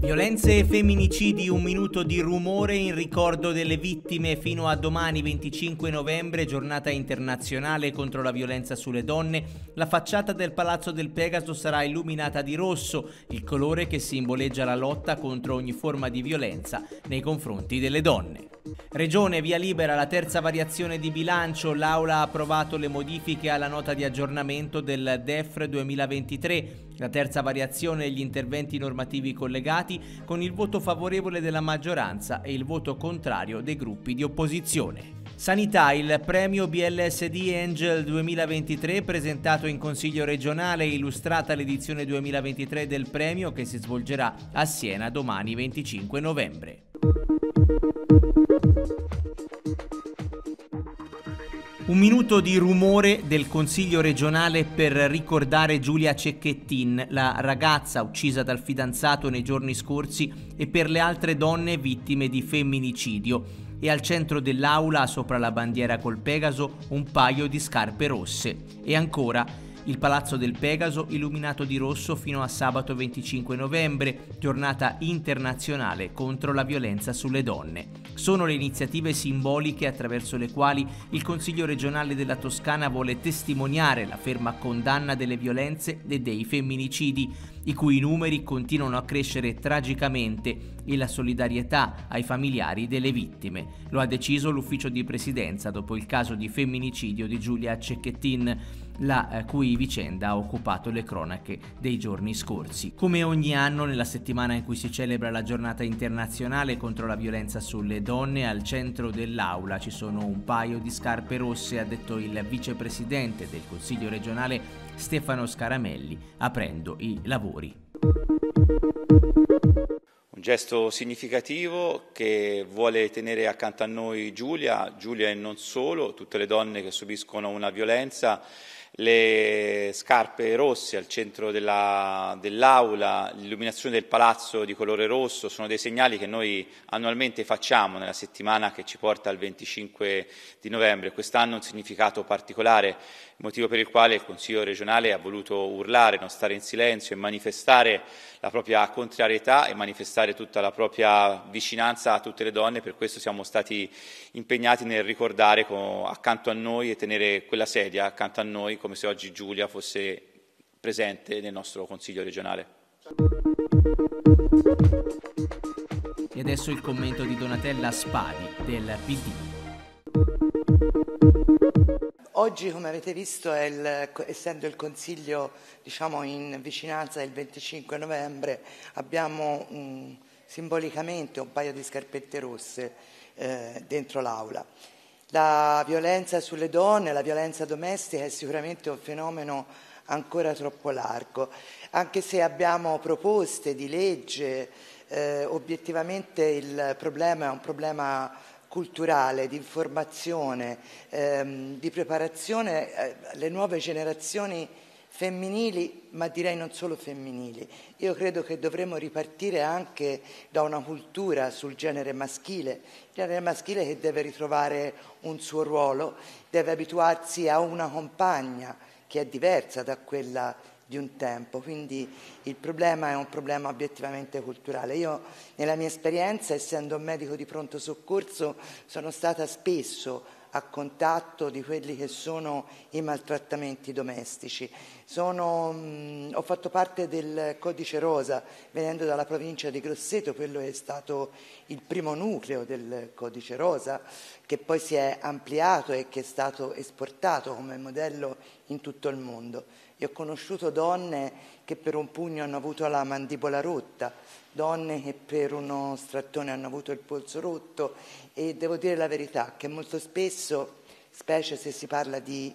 Violenze e femminicidi, un minuto di rumore in ricordo delle vittime fino a domani 25 novembre, giornata internazionale contro la violenza sulle donne. La facciata del Palazzo del Pegaso sarà illuminata di rosso, il colore che simboleggia la lotta contro ogni forma di violenza nei confronti delle donne. Regione via libera la terza variazione di bilancio, l'Aula ha approvato le modifiche alla nota di aggiornamento del DEF 2023, la terza variazione e gli interventi normativi collegati con il voto favorevole della maggioranza e il voto contrario dei gruppi di opposizione. Sanità, il premio BLSD Angel 2023 presentato in Consiglio regionale e illustrata l'edizione 2023 del premio che si svolgerà a Siena domani 25 novembre. Un minuto di rumore del Consiglio regionale per ricordare Giulia Cecchettin, la ragazza uccisa dal fidanzato nei giorni scorsi e per le altre donne vittime di femminicidio. E al centro dell'aula, sopra la bandiera col Pegaso, un paio di scarpe rosse. E ancora, il Palazzo del Pegaso illuminato di rosso fino a sabato 25 novembre, giornata internazionale contro la violenza sulle donne. Sono le iniziative simboliche attraverso le quali il Consiglio regionale della Toscana vuole testimoniare la ferma condanna delle violenze e dei femminicidi, i cui numeri continuano a crescere tragicamente, e la solidarietà ai familiari delle vittime. Lo ha deciso l'ufficio di presidenza dopo il caso di femminicidio di Giulia Cecchettin la eh, cui vicenda ha occupato le cronache dei giorni scorsi. Come ogni anno, nella settimana in cui si celebra la giornata internazionale contro la violenza sulle donne, al centro dell'aula ci sono un paio di scarpe rosse, ha detto il vicepresidente del Consiglio regionale Stefano Scaramelli, aprendo i lavori. Un gesto significativo che vuole tenere accanto a noi Giulia, Giulia e non solo, tutte le donne che subiscono una violenza le scarpe rosse al centro della, dell'aula, l'illuminazione del palazzo di colore rosso, sono dei segnali che noi annualmente facciamo nella settimana che ci porta al 25 di novembre. Quest'anno un significato particolare motivo per il quale il Consiglio regionale ha voluto urlare, non stare in silenzio e manifestare la propria contrarietà e manifestare tutta la propria vicinanza a tutte le donne, per questo siamo stati impegnati nel ricordare accanto a noi e tenere quella sedia accanto a noi come se oggi Giulia fosse presente nel nostro Consiglio regionale. E adesso il commento di Donatella Spadi del PD. Oggi, come avete visto, il, essendo il Consiglio diciamo, in vicinanza del 25 novembre, abbiamo un, mm, simbolicamente un paio di scarpette rosse eh, dentro l'Aula. La violenza sulle donne, la violenza domestica è sicuramente un fenomeno ancora troppo largo, anche se abbiamo proposte di legge, eh, obiettivamente il problema è un problema culturale, di informazione, ehm, di preparazione alle eh, nuove generazioni femminili, ma direi non solo femminili. Io credo che dovremmo ripartire anche da una cultura sul genere maschile, il genere maschile che deve ritrovare un suo ruolo, deve abituarsi a una compagna che è diversa da quella femminile di un tempo, quindi il problema è un problema obiettivamente culturale. Io nella mia esperienza, essendo un medico di pronto soccorso, sono stata spesso a contatto di quelli che sono i maltrattamenti domestici. Sono, mh, mm, ho fatto parte del Codice Rosa, venendo dalla provincia di Grosseto, quello è stato il primo nucleo del Codice Rosa, che poi si è ampliato e che è stato esportato come modello in tutto il mondo. Io ho conosciuto donne che per un pugno hanno avuto la mandibola rotta, donne che per uno strattone hanno avuto il polso rotto e devo dire la verità che molto spesso, specie se si parla di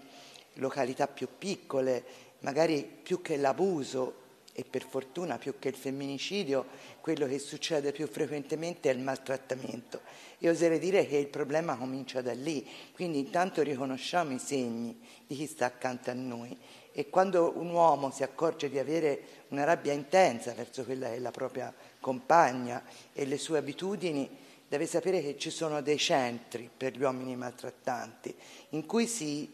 località più piccole, magari più che l'abuso e per fortuna più che il femminicidio, quello che succede più frequentemente è il maltrattamento. E oserei dire che il problema comincia da lì, quindi intanto riconosciamo i segni di chi sta accanto a noi e quando un uomo si accorge di avere una rabbia intensa verso quella che è la propria compagna e le sue abitudini, deve sapere che ci sono dei centri per gli uomini maltrattanti in cui si,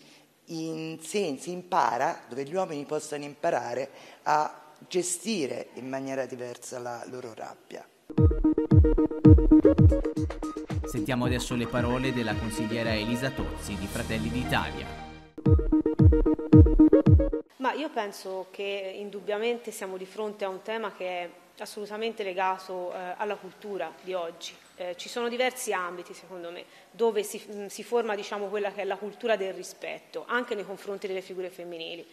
in, si, si impara, dove gli uomini possono imparare a gestire in maniera diversa la loro rabbia. Sentiamo adesso le parole della consigliera Elisa Tozzi di Fratelli d'Italia. Ma io penso che indubbiamente siamo di fronte a un tema che è assolutamente legato eh, alla cultura di oggi. Eh, ci sono diversi ambiti, secondo me, dove si, mh, mm, si forma diciamo, quella che è la cultura del rispetto, anche nei confronti delle figure femminili.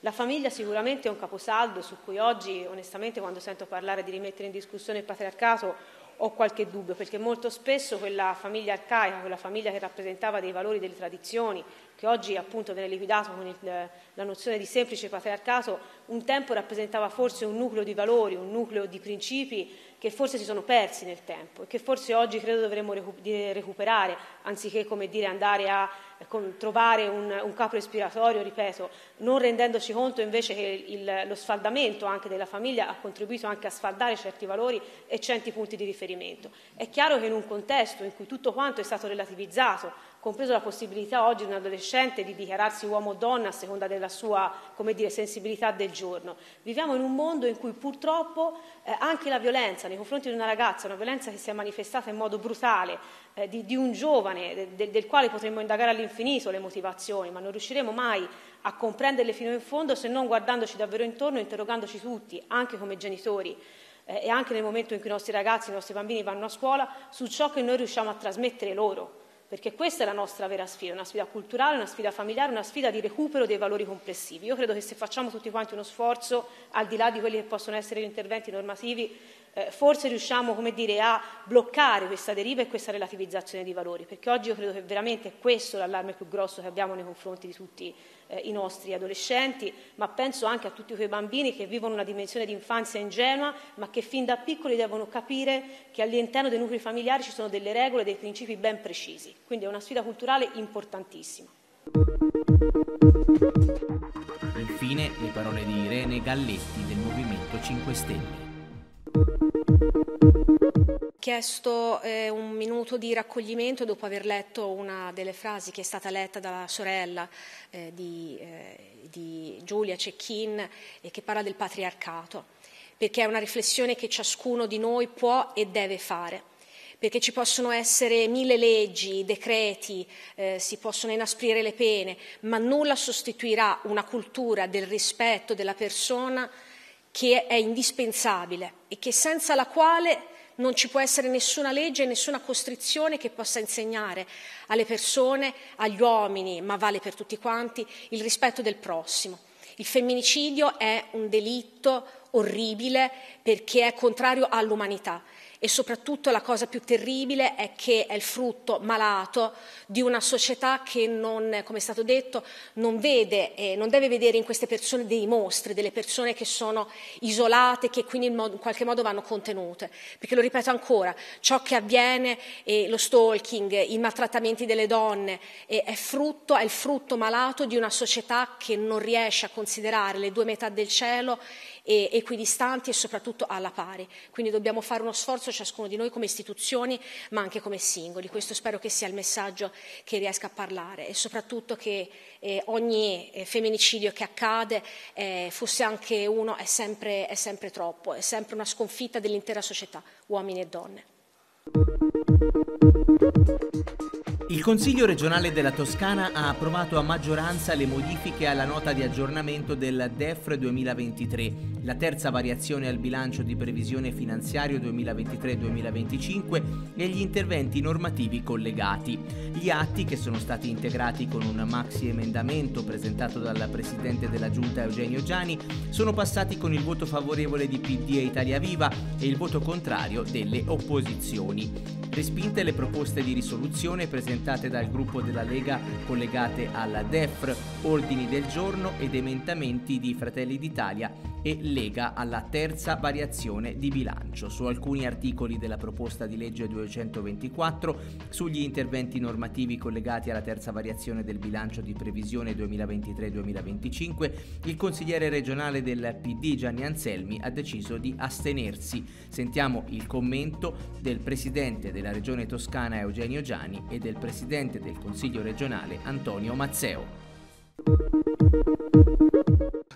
La famiglia sicuramente è un caposaldo su cui oggi, onestamente, quando sento parlare di rimettere in discussione il patriarcato, ho qualche dubbio, perché molto spesso quella famiglia arcaica, quella famiglia che rappresentava dei valori, delle tradizioni, che oggi appunto viene liquidato con il, la nozione di semplice patriarcato, un tempo rappresentava forse un nucleo di valori, un nucleo di principi che forse si sono persi nel tempo e che forse oggi credo dovremmo recuperare, anziché dire, andare a trovare un, un, capo respiratorio, ripeto, non rendendoci conto invece che il, lo sfaldamento anche della famiglia ha contribuito anche a sfaldare certi valori e certi punti di riferimento. È chiaro che in un contesto in cui tutto quanto è stato relativizzato, compreso la possibilità oggi di un adolescente di dichiararsi uomo o donna a seconda della sua dire, sensibilità del giorno. Viviamo in un mondo in cui purtroppo eh, anche la violenza nei confronti di una ragazza, una violenza che si è manifestata in modo brutale, eh, di, di, un giovane de, del quale potremmo indagare all'infinito le motivazioni, ma non riusciremo mai a comprenderle fino in fondo se non guardandoci davvero intorno e interrogandoci tutti, anche come genitori eh, e anche nel momento in cui i nostri ragazzi, i nostri bambini vanno a scuola, su ciò che noi riusciamo a trasmettere loro perché questa è la nostra vera sfida, una sfida culturale, una sfida familiare, una sfida di recupero dei valori complessivi. Io credo che se facciamo tutti quanti uno sforzo, al di là di quelli che possono essere gli interventi normativi, eh, forse riusciamo come dire, a bloccare questa deriva e questa relativizzazione di valori, perché oggi io credo che veramente questo è l'allarme più grosso che abbiamo nei confronti di tutti eh, i nostri adolescenti, ma penso anche a tutti quei bambini che vivono una dimensione di infanzia ingenua, ma che fin da piccoli devono capire che all'interno dei nuclei familiari ci sono delle regole, e dei principi ben precisi. Quindi è una sfida culturale importantissima. Infine le parole di Irene Galletti del Movimento 5 Stelle chiesto eh, un minuto di raccoglimento dopo aver letto una delle frasi che è stata letta dalla sorella eh, di, eh, di, Giulia Cecchin e eh, che parla del patriarcato, perché è una riflessione che ciascuno di noi può e deve fare. Perché ci possono essere mille leggi, decreti, eh, si possono inasprire le pene, ma nulla sostituirà una cultura del rispetto della persona che è indispensabile e che senza la quale non ci può essere nessuna legge, e nessuna costrizione che possa insegnare alle persone, agli uomini, ma vale per tutti quanti, il rispetto del prossimo. Il femminicidio è un delitto orribile perché è contrario all'umanità e soprattutto la cosa più terribile è che è il frutto malato di una società che non, come è stato detto, non vede e non deve vedere in queste persone dei mostri, delle persone che sono isolate, che quindi in, modo, in qualche modo vanno contenute. Perché lo ripeto ancora, ciò che avviene, eh, lo stalking, i maltrattamenti delle donne, eh, è, frutto, è il frutto malato di una società che non riesce a considerare le due metà del cielo e equidistanti e soprattutto alla pari. Quindi dobbiamo fare uno sforzo ciascuno di noi come istituzioni ma anche come singoli. Questo spero che sia il messaggio che riesca a parlare e soprattutto che eh, ogni eh, femminicidio che accade eh, fosse anche uno è sempre, è sempre troppo, è sempre una sconfitta dell'intera società, uomini e donne. Il Consiglio regionale della Toscana ha approvato a maggioranza le modifiche alla nota di aggiornamento del DEF 2023, la terza variazione al bilancio di previsione finanziario 2023-2025 e gli interventi normativi collegati. Gli atti, che sono stati integrati con un maxi emendamento presentato dal Presidente della Giunta Eugenio Giani, sono passati con il voto favorevole di PD e Italia Viva e il voto contrario delle opposizioni. Respinte le proposte di risoluzione presentate presentate dal gruppo della Lega collegate alla DEFR, ordini del giorno ed emendamenti di Fratelli d'Italia e Lega alla terza variazione di bilancio su alcuni articoli della proposta di legge 224 sugli interventi normativi collegati alla terza variazione del bilancio di previsione 2023-2025, il consigliere regionale del PD Gianni Anselmi ha deciso di astenersi. Sentiamo il commento del presidente della regione toscana Eugenio Gianni e del presidente del Consiglio regionale Antonio Mazzeo.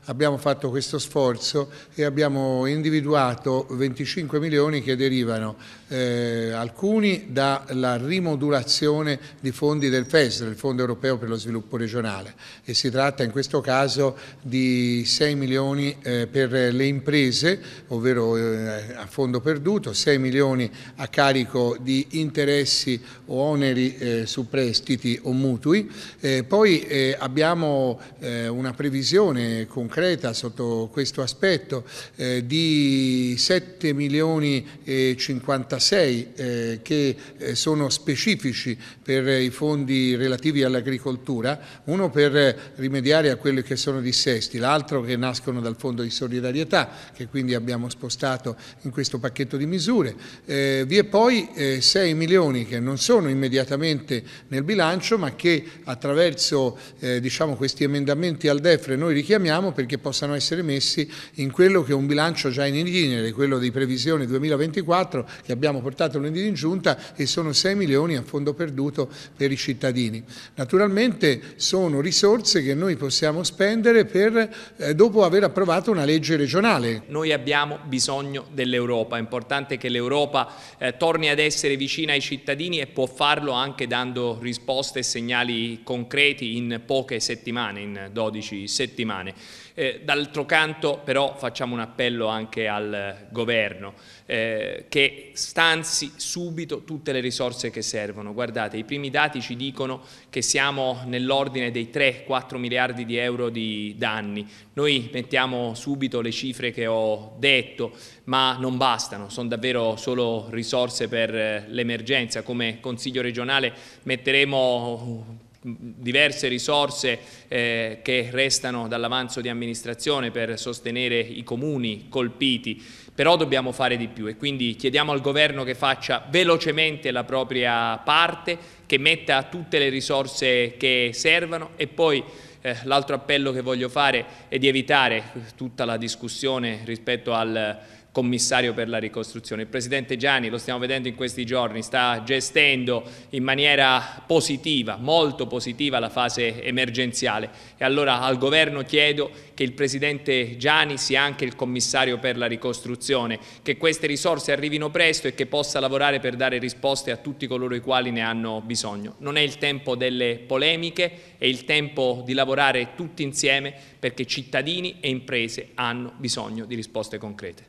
Abbiamo fatto questo sforzo e abbiamo individuato 25 milioni che derivano eh, alcuni dalla rimodulazione di fondi del FESR, il Fondo Europeo per lo Sviluppo Regionale e si tratta in questo caso di 6 milioni eh, per le imprese, ovvero eh, a fondo perduto, 6 milioni a carico di interessi o oneri eh, su prestiti o mutui. Eh, poi eh, abbiamo una previsione con concreta sotto questo aspetto eh, di 7 milioni e 56 eh, che eh, sono specifici per i fondi relativi all'agricoltura, uno per rimediare a quelli che sono dissesti, l'altro che nascono dal fondo di solidarietà che quindi abbiamo spostato in questo pacchetto di misure. Eh, vi è poi eh, 6 milioni che non sono immediatamente nel bilancio ma che attraverso eh, diciamo, questi emendamenti al DEFRE noi richiamiamo lavoriamo perché possano essere messi in quello che è un bilancio già in linea, quello di previsione 2024 che abbiamo portato lunedì in giunta e sono 6 milioni a fondo perduto per i cittadini. Naturalmente sono risorse che noi possiamo spendere per, eh, dopo aver approvato una legge regionale. Noi abbiamo bisogno dell'Europa, è importante che l'Europa eh, torni ad essere vicina ai cittadini e può farlo anche dando risposte e segnali concreti in poche settimane, in 12 settimane. Eh, D'altro canto però facciamo un appello anche al governo eh, che stanzi subito tutte le risorse che servono. Guardate, i primi dati ci dicono che siamo nell'ordine dei 3-4 miliardi di euro di danni. Noi mettiamo subito le cifre che ho detto, ma non bastano, sono davvero solo risorse per eh, l'emergenza. Come Consiglio regionale metteremo diverse risorse eh, che restano dall'avanzo di amministrazione per sostenere i comuni colpiti, però dobbiamo fare di più e quindi chiediamo al governo che faccia velocemente la propria parte, che metta tutte le risorse che servono e poi eh, l'altro appello che voglio fare è di evitare tutta la discussione rispetto al commissario per la ricostruzione. Il Presidente Gianni, lo stiamo vedendo in questi giorni, sta gestendo in maniera positiva, molto positiva la fase emergenziale e allora al Governo chiedo che il Presidente Gianni sia anche il commissario per la ricostruzione, che queste risorse arrivino presto e che possa lavorare per dare risposte a tutti coloro i quali ne hanno bisogno. Non è il tempo delle polemiche, è il tempo di lavorare tutti insieme perché cittadini e imprese hanno bisogno di risposte concrete.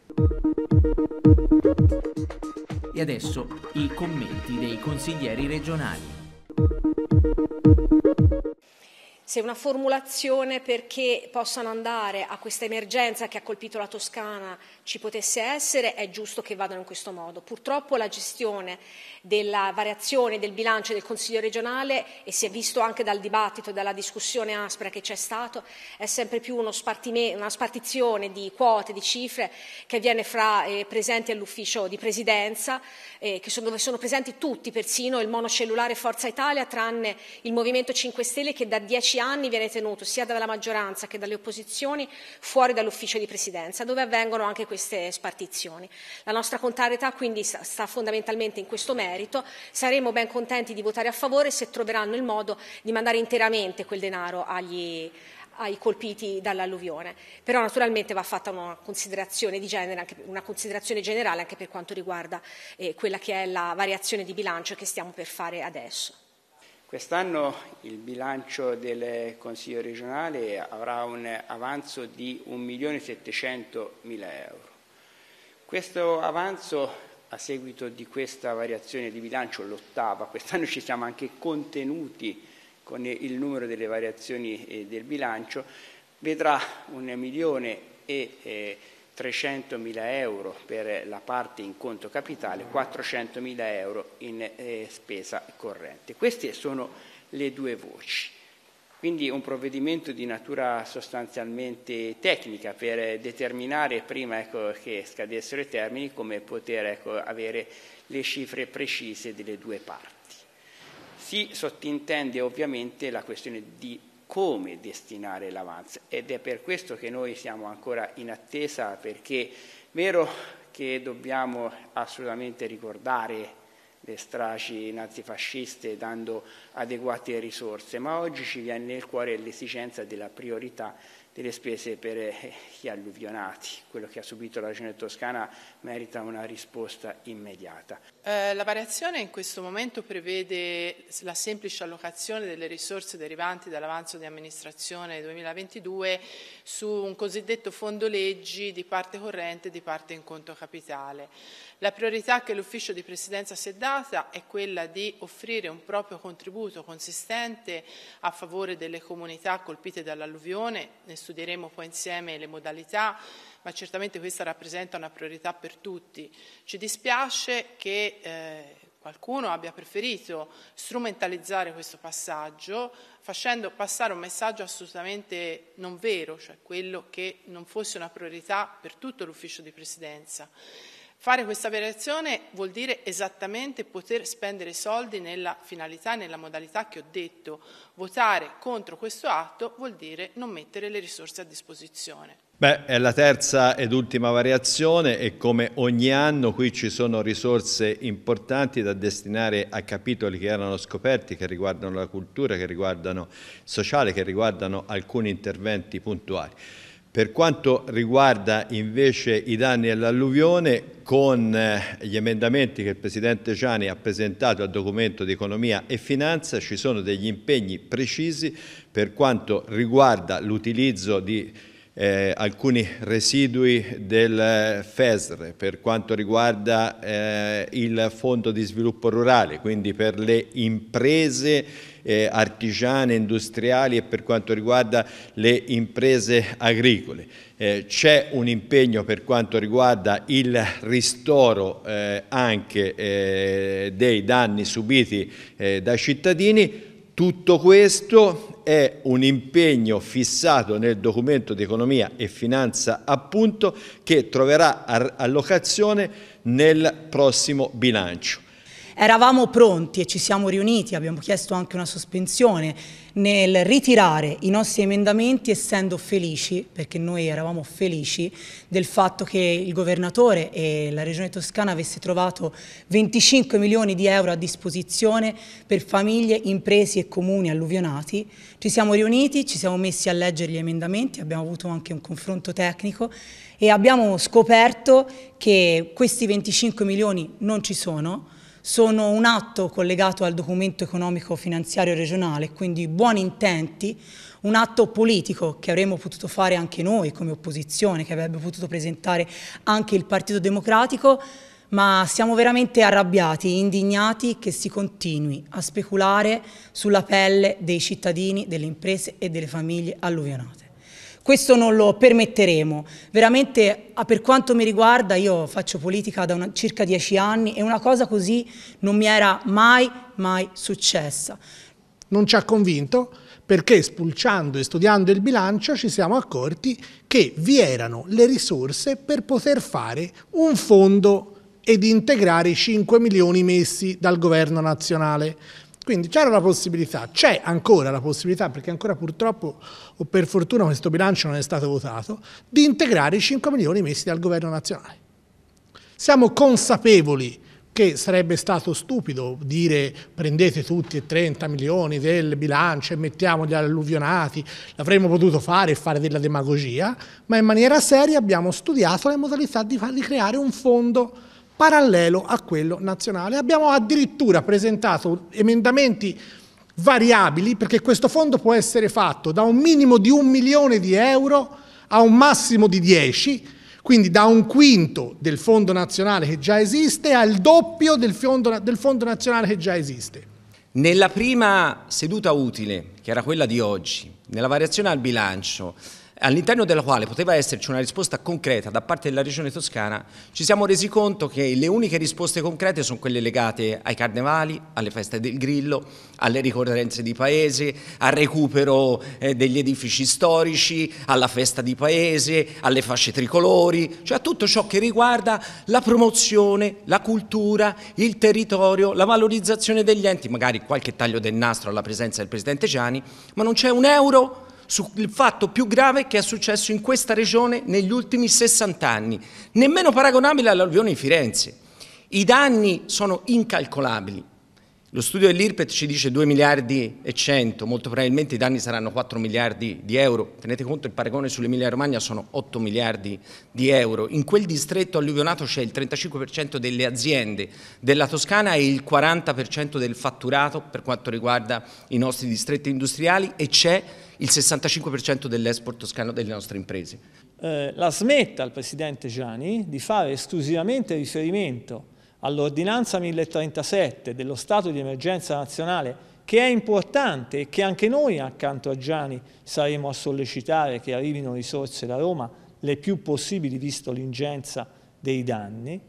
E adesso i commenti dei consiglieri regionali. se una formulazione perché possano andare a questa emergenza che ha colpito la Toscana ci potesse essere, è giusto che vadano in questo modo. Purtroppo la gestione della variazione del bilancio del Consiglio regionale, e si è visto anche dal dibattito e dalla discussione aspra che c'è stato, è sempre più una spartizione di quote, di cifre che avviene fra eh, presenti all'ufficio di presidenza, eh, sono, dove sono presenti tutti, persino il monocellulare Forza Italia, tranne il Movimento 5 Stelle che da dieci anni viene tenuto sia dalla maggioranza che dalle opposizioni fuori dall'ufficio di presidenza, dove avvengono anche questi queste spartizioni. La nostra contrarietà quindi sta fondamentalmente in questo merito. Saremo ben contenti di votare a favore se troveranno il modo di mandare interamente quel denaro agli, ai colpiti dall'alluvione. Però naturalmente va fatta una considerazione, di genere, una considerazione generale anche per quanto riguarda eh, quella che è la variazione di bilancio che stiamo per fare adesso. Quest'anno il bilancio del Consiglio regionale avrà un avanzo di 1.700.000 euro. Questo avanzo a seguito di questa variazione di bilancio, l'ottava, quest'anno ci siamo anche contenuti con il numero delle variazioni eh, del bilancio, vedrà 1 milione e 300 eh, mila euro per la parte in conto capitale, 400 mila euro in eh, spesa corrente. Queste sono le due voci. Quindi un provvedimento di natura sostanzialmente tecnica per determinare prima ecco, che scadessero i termini come poter ecco, avere le cifre precise delle due parti. Si sottintende ovviamente la questione di come destinare l'avanzo ed è per questo che noi siamo ancora in attesa perché è vero che dobbiamo assolutamente ricordare straci nazifasciste dando adeguate risorse, ma oggi ci viene nel cuore l'esigenza della priorità delle spese per eh, gli alluvionati. Quello che ha subito la regione toscana merita una risposta immediata. Eh, la variazione in questo momento prevede la semplice allocazione delle risorse derivanti dall'avanzo di amministrazione 2022 su un cosiddetto fondo leggi di parte corrente e di parte in conto capitale. La priorità che l'ufficio di presidenza si è data è quella di offrire un proprio contributo consistente a favore delle comunità colpite dall'alluvione, Nessun studieremo poi insieme le modalità, ma certamente questa rappresenta una priorità per tutti. Ci dispiace che eh, qualcuno abbia preferito strumentalizzare questo passaggio facendo passare un messaggio assolutamente non vero, cioè quello che non fosse una priorità per tutto l'ufficio di presidenza. Fare questa variazione vuol dire esattamente poter spendere soldi nella finalità e nella modalità che ho detto. Votare contro questo atto vuol dire non mettere le risorse a disposizione. Beh, è la terza ed ultima variazione e come ogni anno qui ci sono risorse importanti da destinare a capitoli che erano scoperti, che riguardano la cultura, che riguardano il sociale, che riguardano alcuni interventi puntuali. Per quanto riguarda invece i danni all'alluvione, con eh, gli emendamenti che il Presidente Gianni ha presentato al documento di economia e finanza ci sono degli impegni precisi per quanto riguarda l'utilizzo di eh, alcuni residui del eh, FESR per quanto riguarda eh, il Fondo di Sviluppo Rurale, quindi per le imprese eh, artigiane, industriali e per quanto riguarda le imprese agricole. Eh, C'è un impegno per quanto riguarda il ristoro eh, anche eh, dei danni subiti eh, dai cittadini, tutto questo è un impegno fissato nel documento di economia e finanza appunto che troverà allocazione nel prossimo bilancio. Eravamo pronti e ci siamo riuniti, abbiamo chiesto anche una sospensione nel ritirare i nostri emendamenti essendo felici, perché noi eravamo felici, del fatto che il governatore e la regione toscana avesse trovato 25 milioni di euro a disposizione per famiglie, imprese e comuni alluvionati. Ci siamo riuniti, ci siamo messi a leggere gli emendamenti, abbiamo avuto anche un confronto tecnico e abbiamo scoperto che questi 25 milioni non ci sono, sono un atto collegato al documento economico finanziario regionale, quindi buoni intenti, un atto politico che avremmo potuto fare anche noi come opposizione, che avrebbe potuto presentare anche il Partito Democratico, ma siamo veramente arrabbiati, indignati che si continui a speculare sulla pelle dei cittadini, delle imprese e delle famiglie alluvionate. Questo non lo permetteremo. Veramente, per quanto mi riguarda, io faccio politica da una, circa dieci anni e una cosa così non mi era mai, mai successa. Non ci ha convinto? perché spulciando e studiando il bilancio ci siamo accorti che vi erano le risorse per poter fare un fondo ed integrare i 5 milioni messi dal governo nazionale. Quindi c'era la possibilità, c'è ancora la possibilità, perché ancora purtroppo o per fortuna questo bilancio non è stato votato, di integrare i 5 milioni messi dal governo nazionale. Siamo consapevoli che sarebbe stato stupido dire prendete tutti e 30 milioni del bilancio e mettiamoli alluvionati, l'avremmo potuto fare e fare della demagogia, ma in maniera seria abbiamo studiato le modalità di, di creare un fondo parallelo a quello nazionale. Abbiamo addirittura presentato emendamenti variabili perché questo fondo può essere fatto da un minimo di un milione di euro a un massimo di 10, quindi da un quinto del fondo nazionale che già esiste al doppio del fondo, del fondo nazionale che già esiste. Nella prima seduta utile, che era quella di oggi, nella variazione al bilancio, all'interno della quale poteva esserci una risposta concreta da parte della regione toscana, ci siamo resi conto che le uniche risposte concrete sono quelle legate ai carnevali, alle feste del grillo, alle ricorrenze di paese, al recupero eh, degli edifici storici, alla festa di paese, alle fasce tricolori, cioè a tutto ciò che riguarda la promozione, la cultura, il territorio, la valorizzazione degli enti, magari qualche taglio del nastro alla presenza del Presidente Gianni, ma non c'è un euro sul fatto più grave che è successo in questa regione negli ultimi 60 anni, nemmeno paragonabile all'alluvione di Firenze. I danni sono incalcolabili. Lo studio dell'IRPET ci dice 2 miliardi e 100, molto probabilmente i danni saranno 4 miliardi di euro. Tenete conto il paragone sull'Emilia Romagna sono 8 miliardi di euro. In quel distretto alluvionato c'è il 35% delle aziende della Toscana e il 40% del fatturato per quanto riguarda i nostri distretti industriali e c'è il 65% dell'export toscano delle nostre imprese. Eh, la smetta il Presidente Gianni di fare esclusivamente riferimento all'ordinanza 1037 dello stato di emergenza nazionale che è importante e che anche noi accanto a Gianni saremo a sollecitare che arrivino risorse da Roma le più possibili visto l'ingenza dei danni,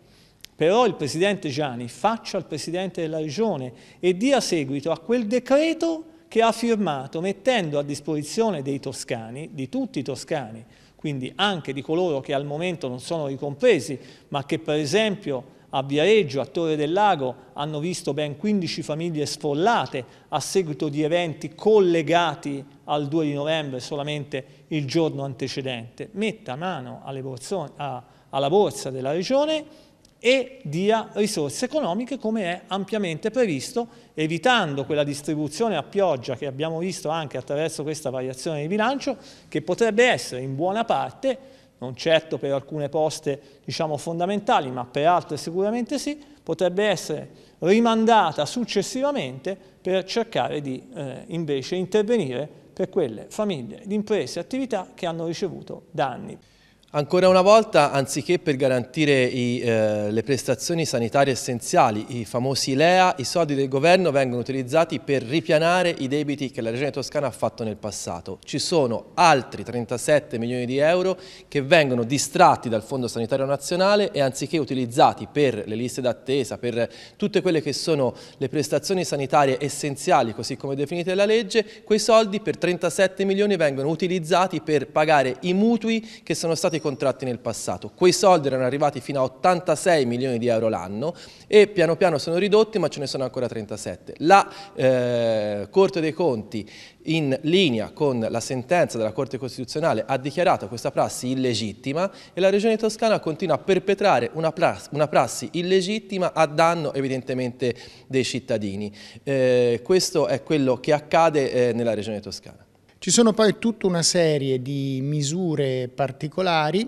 però il Presidente Gianni faccia il Presidente della Regione e dia seguito a quel decreto che ha firmato mettendo a disposizione dei toscani, di tutti i toscani, quindi anche di coloro che al momento non sono ricompresi, ma che per esempio a Viareggio, a Torre del Lago, hanno visto ben 15 famiglie sfollate a seguito di eventi collegati al 2 di novembre solamente il giorno antecedente. Metta mano borso, a, alla borsa della regione e dia risorse economiche come è ampiamente previsto, evitando quella distribuzione a pioggia che abbiamo visto anche attraverso questa variazione di bilancio, che potrebbe essere in buona parte, non certo per alcune poste diciamo, fondamentali, ma per altre sicuramente sì, potrebbe essere rimandata successivamente per cercare di eh, invece intervenire per quelle famiglie, imprese e attività che hanno ricevuto danni. Ancora una volta, anziché per garantire i, eh, le prestazioni sanitarie essenziali, i famosi LEA, i soldi del governo vengono utilizzati per ripianare i debiti che la Regione Toscana ha fatto nel passato. Ci sono altri 37 milioni di euro che vengono distratti dal Fondo Sanitario Nazionale e anziché utilizzati per le liste d'attesa, per tutte quelle che sono le prestazioni sanitarie essenziali, così come definite dalla legge, quei soldi per 37 milioni vengono utilizzati per pagare i mutui che sono stati dei contratti nel passato. Quei soldi erano arrivati fino a 86 milioni di euro l'anno e piano piano sono ridotti ma ce ne sono ancora 37. La eh, Corte dei Conti in linea con la sentenza della Corte Costituzionale ha dichiarato questa prassi illegittima e la Regione Toscana continua a perpetrare una, prassi, una prassi illegittima a danno evidentemente dei cittadini. Eh, questo è quello che accade eh, nella Regione Toscana. Ci sono poi tutta una serie di misure particolari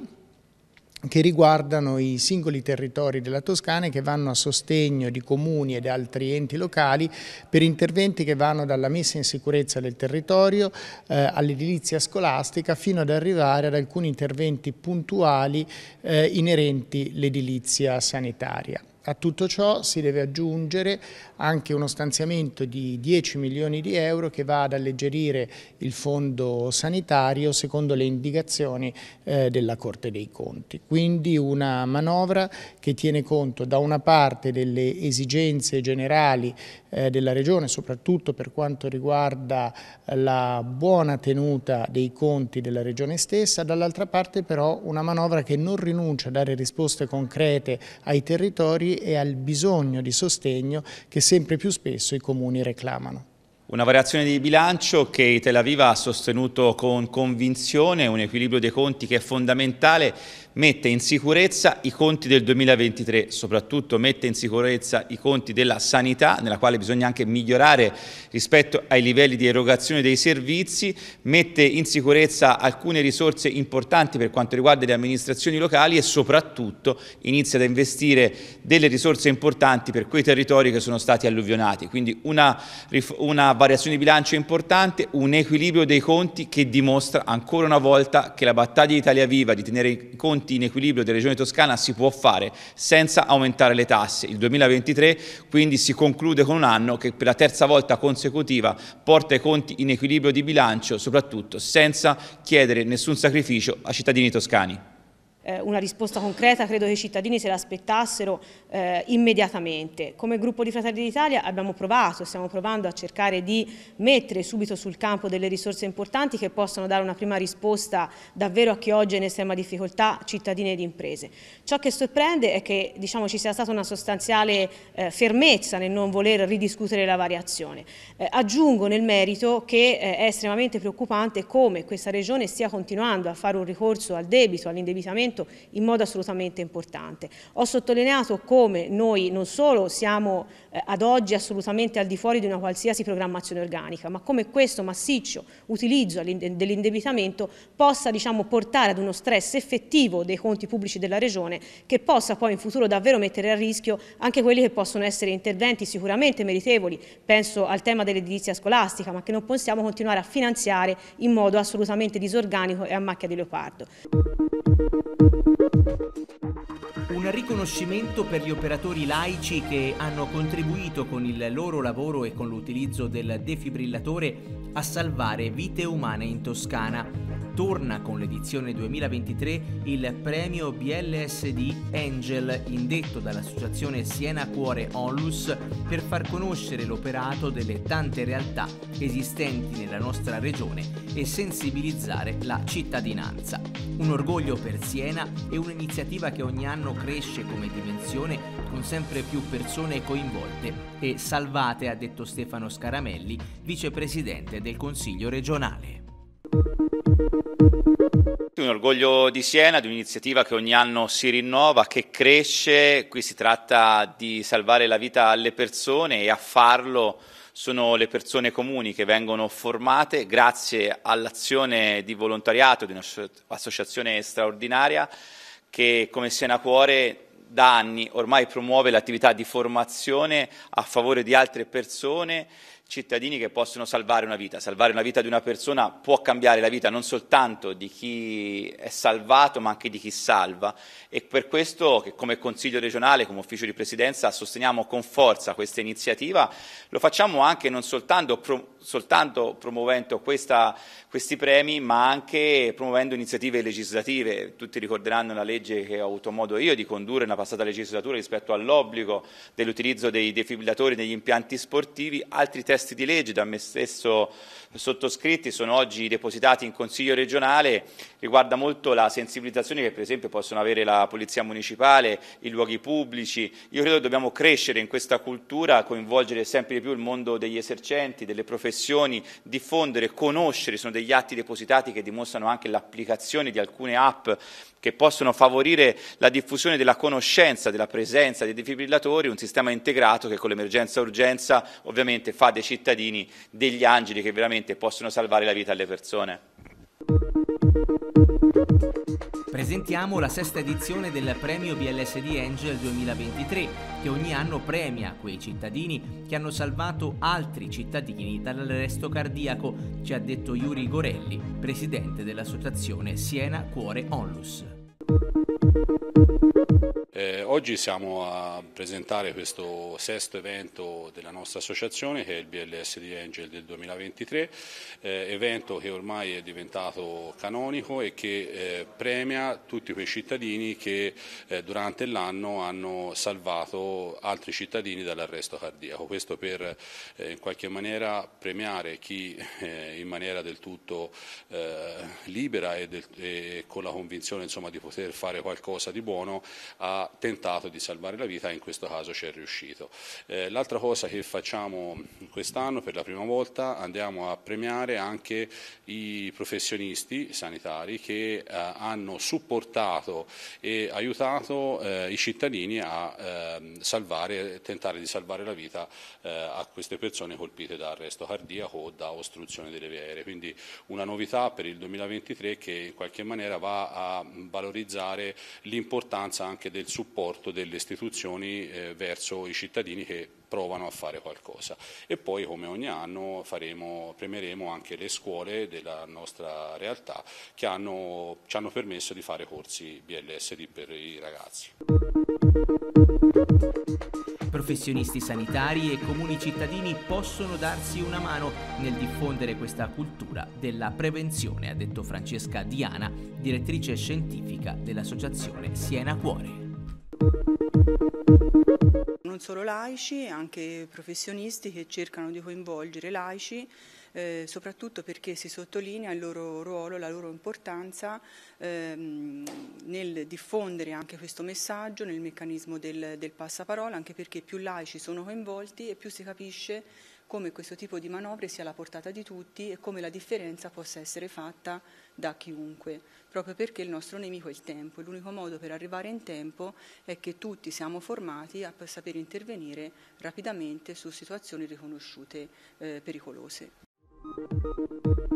che riguardano i singoli territori della Toscana e che vanno a sostegno di comuni ed altri enti locali per interventi che vanno dalla messa in sicurezza del territorio eh, all'edilizia scolastica fino ad arrivare ad alcuni interventi puntuali eh, inerenti l'edilizia sanitaria. A tutto ciò si deve aggiungere anche uno stanziamento di 10 milioni di euro che va ad alleggerire il fondo sanitario secondo le indicazioni eh, della Corte dei Conti. Quindi una manovra che tiene conto da una parte delle esigenze generali eh, della Regione, soprattutto per quanto riguarda eh, la buona tenuta dei conti della Regione stessa, dall'altra parte però una manovra che non rinuncia a dare risposte concrete ai territori e al bisogno di sostegno che sempre più spesso i comuni reclamano. Una variazione di bilancio che Tel Aviv ha sostenuto con convinzione, un equilibrio dei conti che è fondamentale mette in sicurezza i conti del 2023, soprattutto mette in sicurezza i conti della sanità, nella quale bisogna anche migliorare rispetto ai livelli di erogazione dei servizi, mette in sicurezza alcune risorse importanti per quanto riguarda le amministrazioni locali e soprattutto inizia ad investire delle risorse importanti per quei territori che sono stati alluvionati. Quindi una, una variazione di bilancio importante, un equilibrio dei conti che dimostra ancora una volta che la battaglia di Italia Viva di tenere i conti conti in equilibrio della Regione Toscana si può fare senza aumentare le tasse. Il 2023 quindi si conclude con un anno che per la terza volta consecutiva porta i conti in equilibrio di bilancio, soprattutto senza chiedere nessun sacrificio ai cittadini toscani. Eh, una risposta concreta credo che i cittadini se l'aspettassero eh, immediatamente. Come gruppo di Fratelli d'Italia abbiamo provato, stiamo provando a cercare di mettere subito sul campo delle risorse importanti che possano dare una prima risposta davvero a chi oggi è in estrema difficoltà, cittadini ed imprese. Ciò che sorprende è che diciamo, ci sia stata una sostanziale eh, fermezza nel non voler ridiscutere la variazione. Eh, aggiungo nel merito che eh, è estremamente preoccupante come questa Regione stia continuando a fare un ricorso al debito, all'indebitamento Parlamento in modo assolutamente importante. Ho sottolineato come noi non solo siamo eh, ad oggi assolutamente al di fuori di una qualsiasi programmazione organica, ma come questo massiccio utilizzo dell'indebitamento possa diciamo, portare ad uno stress effettivo dei conti pubblici della Regione che possa poi in futuro davvero mettere a rischio anche quelli che possono essere interventi sicuramente meritevoli, penso al tema dell'edilizia scolastica, ma che non possiamo continuare a finanziare in modo assolutamente disorganico e a macchia di leopardo. Un riconoscimento per gli operatori laici che hanno contribuito con il loro lavoro e con l'utilizzo del defibrillatore a salvare vite umane in Toscana torna con l'edizione 2023 il premio BLSD Angel indetto dall'associazione Siena Cuore Onlus per far conoscere l'operato delle tante realtà esistenti nella nostra regione e sensibilizzare la cittadinanza. Un orgoglio per Siena e un'iniziativa che ogni anno cresce come dimensione con sempre più persone coinvolte e salvate, ha detto Stefano Scaramelli, vicepresidente del Consiglio regionale. Un orgoglio di Siena, di un'iniziativa che ogni anno si rinnova, che cresce, qui si tratta di salvare la vita alle persone e a farlo sono le persone comuni che vengono formate grazie all'azione di volontariato di un'associazione straordinaria che come Siena Cuore da anni ormai promuove l'attività di formazione a favore di altre persone cittadini che possono salvare una vita. Salvare una vita di una persona può cambiare la vita non soltanto di chi è salvato, ma anche di chi salva. E per questo, come Consiglio regionale, come Ufficio di Presidenza, sosteniamo con forza questa iniziativa. Lo facciamo anche non soltanto pro- soltanto promuovendo questa, questi premi ma anche promuovendo iniziative legislative. Tutti ricorderanno la legge che ho avuto modo io di condurre nella passata legislatura rispetto all'obbligo dell'utilizzo dei defibrillatori negli impianti sportivi. Altri testi di legge da me stesso sottoscritti sono oggi depositati in Consiglio regionale, riguarda molto la sensibilizzazione che per esempio possono avere la Polizia Municipale, i luoghi pubblici. Io credo che dobbiamo crescere in questa cultura, coinvolgere sempre di più il mondo degli esercenti, delle professioni riflessioni, diffondere, conoscere, sono degli atti depositati che dimostrano anche l'applicazione di alcune app che possono favorire la diffusione della conoscenza della presenza dei defibrillatori, un sistema integrato che con l'emergenza-urgenza ovviamente fa dei cittadini degli angeli che veramente possono salvare la vita alle persone. Presentiamo la sesta edizione del premio BLSD Angel 2023, che ogni anno premia quei cittadini che hanno salvato altri cittadini dall'arresto cardiaco, ci ha detto Yuri Gorelli, presidente dell'associazione Siena Cuore Onlus. Eh, oggi siamo a presentare questo sesto evento della nostra associazione che è il BLS di Angel del 2023, eh, evento che ormai è diventato canonico e che eh, premia tutti quei cittadini che eh, durante l'anno hanno salvato altri cittadini dall'arresto cardiaco. Questo per eh, in qualche maniera premiare chi eh, in maniera del tutto libera e, del, e, con la convinzione insomma, di poter fare qualcosa di buono ha tentato di salvare la vita e in questo caso ci è riuscito. Eh, l'altra cosa che facciamo quest'anno per la prima volta andiamo a premiare anche i professionisti sanitari che eh, hanno supportato e aiutato eh, i cittadini a ehm, salvare, tentare di salvare la vita eh, a queste persone colpite da arresto cardiaco o da ostruzione delle vere. Quindi una novità per il 2023 che in qualche maniera va a valorizzare l'importanza anche del supporto delle istituzioni eh, verso i cittadini che provano a fare qualcosa. E poi come ogni anno faremo, premeremo anche le scuole della nostra realtà che hanno, ci hanno permesso di fare corsi BLSD per i ragazzi. Professionisti sanitari e comuni cittadini possono darsi una mano nel diffondere questa cultura della prevenzione, ha detto Francesca Diana, direttrice scientifica dell'associazione Siena Cuore solo laici, anche professionisti che cercano di coinvolgere laici, eh, soprattutto perché si sottolinea il loro ruolo, la loro importanza ehm, nel diffondere anche questo messaggio nel meccanismo del, del passaparola, anche perché più laici sono coinvolti e più si capisce come questo tipo di manovre sia alla portata di tutti e come la differenza possa essere fatta da chiunque, proprio perché il nostro nemico è il tempo e l'unico modo per arrivare in tempo è che tutti siamo formati a saper intervenire rapidamente su situazioni riconosciute eh, pericolose.